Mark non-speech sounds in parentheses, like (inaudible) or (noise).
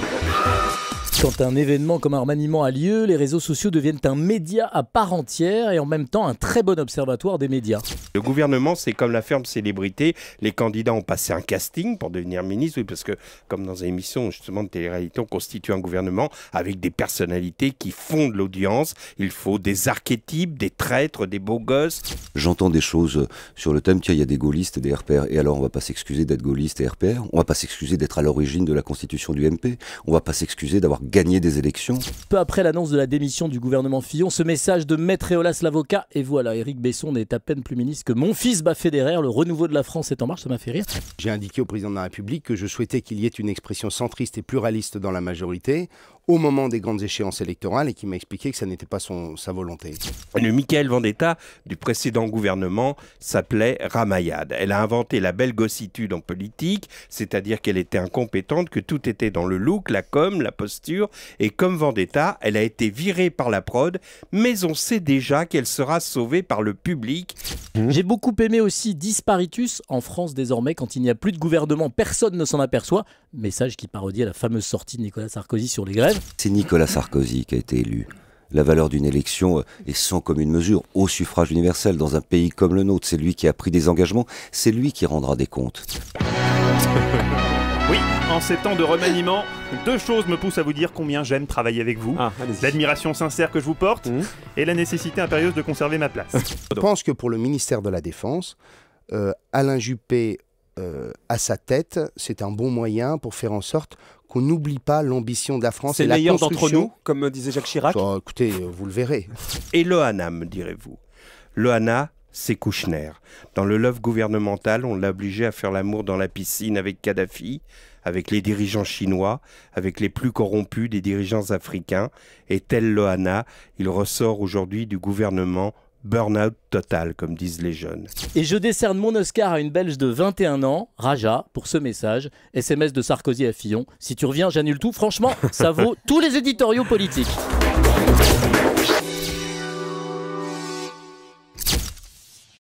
Bye. Quand un événement comme un remaniement a lieu, les réseaux sociaux deviennent un média à part entière et en même temps un très bon observatoire des médias. Le gouvernement, c'est comme la ferme célébrité. Les candidats ont passé un casting pour devenir ministre, oui, parce que comme dans une émission justement de télé-réalité, on constitue un gouvernement avec des personnalités qui fondent l'audience. Il faut des archétypes, des traîtres, des beaux gosses. J'entends des choses sur le thème, tiens, il y a des gaullistes et des RPR, et alors on ne va pas s'excuser d'être gaulliste et RPR, on ne va pas s'excuser d'être à l'origine de la constitution du MP, on ne va pas s'excuser d'avoir gagner des élections. Peu après l'annonce de la démission du gouvernement Fillon, ce message de Maître Eolas l'avocat, et voilà, Éric Besson n'est à peine plus ministre que mon fils bat le renouveau de la France est en marche, ça m'a fait rire. J'ai indiqué au président de la République que je souhaitais qu'il y ait une expression centriste et pluraliste dans la majorité au moment des grandes échéances électorales et qui m'a expliqué que ça n'était pas son, sa volonté. Le Michael Vendetta du précédent gouvernement s'appelait Ramayad. Elle a inventé la belle gossitude en politique, c'est-à-dire qu'elle était incompétente, que tout était dans le look, la com, la posture, et comme Vendetta, elle a été virée par la prod, mais on sait déjà qu'elle sera sauvée par le public Mhm. J'ai beaucoup aimé aussi Disparitus. En France, désormais, quand il n'y a plus de gouvernement, personne ne s'en aperçoit. Message qui à la fameuse sortie de Nicolas Sarkozy sur les grèves. C'est Nicolas Sarkozy qui a été élu. La valeur d'une élection euh, est sans commune mesure au suffrage universel dans un pays comme le nôtre. C'est lui qui a pris des engagements, c'est lui qui rendra des comptes. (laughs) Oui, en ces temps de remaniement, deux choses me poussent à vous dire combien j'aime travailler avec vous. Ah, l'admiration sincère que je vous porte mmh. et la nécessité impérieuse de conserver ma place. (laughs) je pense que pour le ministère de la Défense, euh, Alain Juppé euh, à sa tête, c'est un bon moyen pour faire en sorte qu'on n'oublie pas l'ambition de la France et la d'entre nous, comme disait Jacques Chirac. Bah, écoutez, vous le verrez. Et le me direz-vous. Le c'est Kouchner. Dans le love gouvernemental, on l'a obligé à faire l'amour dans la piscine avec Kadhafi, avec les dirigeants chinois, avec les plus corrompus des dirigeants africains, et tel Loana, il ressort aujourd'hui du gouvernement burnout total, comme disent les jeunes. Et je décerne mon Oscar à une Belge de 21 ans, Raja, pour ce message. SMS de Sarkozy à Fillon. Si tu reviens, j'annule tout. Franchement, ça vaut (laughs) tous les éditoriaux politiques.